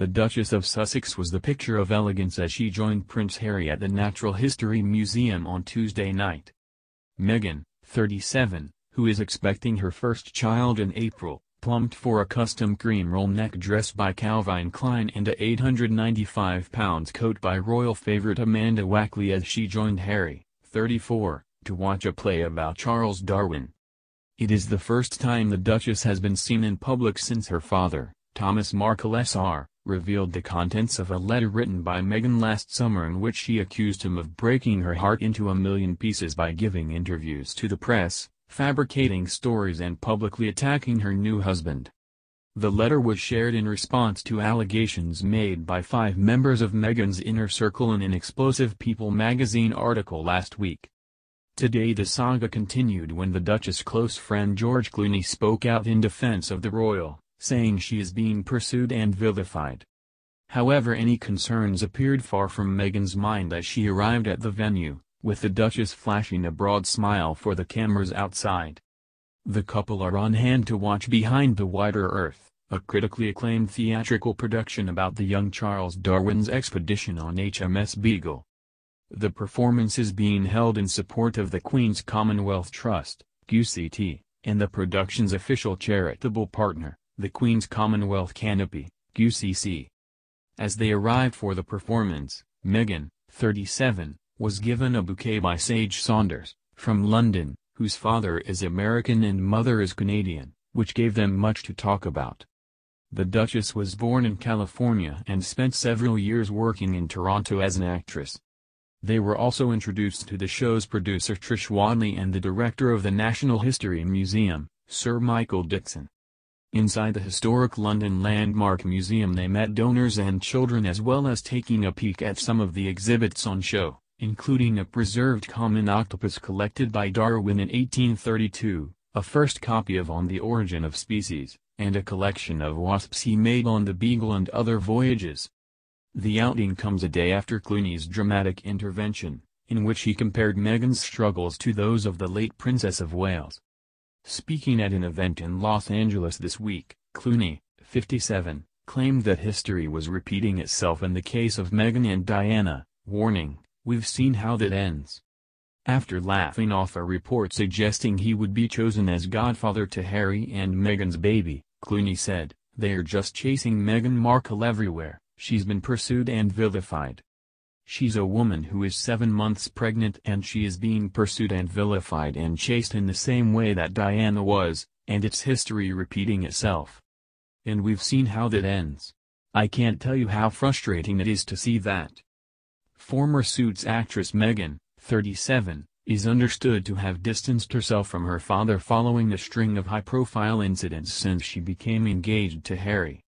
The Duchess of Sussex was the picture of elegance as she joined Prince Harry at the Natural History Museum on Tuesday night. Meghan, 37, who is expecting her first child in April, plumped for a custom cream roll neck dress by Calvin Klein and a £895 coat by royal favorite Amanda Wackley as she joined Harry, 34, to watch a play about Charles Darwin. It is the first time the Duchess has been seen in public since her father, Thomas Markle Sr., revealed the contents of a letter written by Meghan last summer in which she accused him of breaking her heart into a million pieces by giving interviews to the press, fabricating stories and publicly attacking her new husband. The letter was shared in response to allegations made by five members of Meghan's inner circle in an Explosive People magazine article last week. Today the saga continued when the Duchess' close friend George Clooney spoke out in defense of the royal saying she is being pursued and vilified. However any concerns appeared far from Meghan's mind as she arrived at the venue, with the Duchess flashing a broad smile for the cameras outside. The couple are on hand to watch Behind the Wider Earth, a critically acclaimed theatrical production about the young Charles Darwin's expedition on HMS Beagle. The performance is being held in support of the Queen's Commonwealth Trust, QCT, and the production's official charitable partner the Queen's Commonwealth Canopy, QCC. As they arrived for the performance, Meghan, 37, was given a bouquet by Sage Saunders, from London, whose father is American and mother is Canadian, which gave them much to talk about. The Duchess was born in California and spent several years working in Toronto as an actress. They were also introduced to the show's producer Trish Wadley and the director of the National History Museum, Sir Michael Dixon. Inside the historic London Landmark Museum they met donors and children as well as taking a peek at some of the exhibits on show, including a preserved common octopus collected by Darwin in 1832, a first copy of On the Origin of Species, and a collection of wasps he made on the Beagle and other voyages. The outing comes a day after Clooney's dramatic intervention, in which he compared Meghan's struggles to those of the late Princess of Wales. Speaking at an event in Los Angeles this week, Clooney, 57, claimed that history was repeating itself in the case of Meghan and Diana, warning, we've seen how that ends. After laughing off a report suggesting he would be chosen as godfather to Harry and Meghan's baby, Clooney said, they're just chasing Meghan Markle everywhere, she's been pursued and vilified. She's a woman who is seven months pregnant and she is being pursued and vilified and chased in the same way that Diana was, and it's history repeating itself. And we've seen how that ends. I can't tell you how frustrating it is to see that. Former Suits actress Megan, 37, is understood to have distanced herself from her father following a string of high-profile incidents since she became engaged to Harry.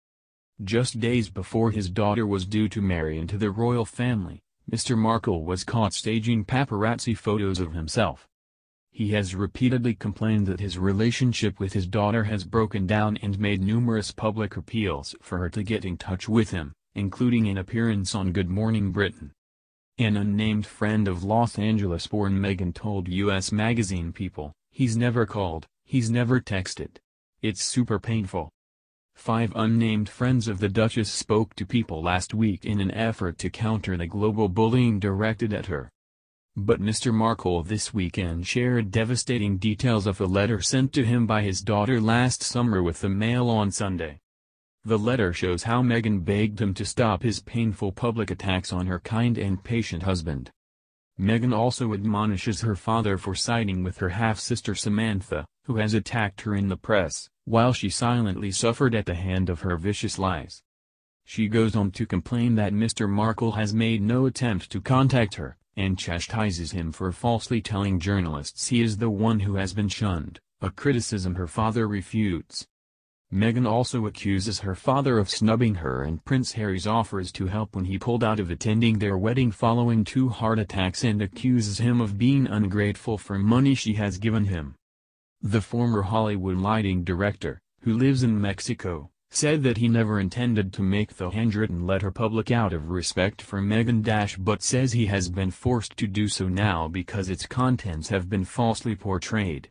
Just days before his daughter was due to marry into the royal family, Mr. Markle was caught staging paparazzi photos of himself. He has repeatedly complained that his relationship with his daughter has broken down and made numerous public appeals for her to get in touch with him, including an appearance on Good Morning Britain. An unnamed friend of Los Angeles-born Meghan told U.S. magazine People, he's never called, he's never texted. It's super painful. Five unnamed friends of the Duchess spoke to People last week in an effort to counter the global bullying directed at her. But Mr. Markle this weekend shared devastating details of a letter sent to him by his daughter last summer with the Mail on Sunday. The letter shows how Meghan begged him to stop his painful public attacks on her kind and patient husband. Meghan also admonishes her father for siding with her half-sister Samantha, who has attacked her in the press while she silently suffered at the hand of her vicious lies. She goes on to complain that Mr. Markle has made no attempt to contact her, and chastises him for falsely telling journalists he is the one who has been shunned, a criticism her father refutes. Meghan also accuses her father of snubbing her and Prince Harry's offers to help when he pulled out of attending their wedding following two heart attacks and accuses him of being ungrateful for money she has given him. The former Hollywood lighting director, who lives in Mexico, said that he never intended to make the handwritten letter public out of respect for Megan Dash but says he has been forced to do so now because its contents have been falsely portrayed.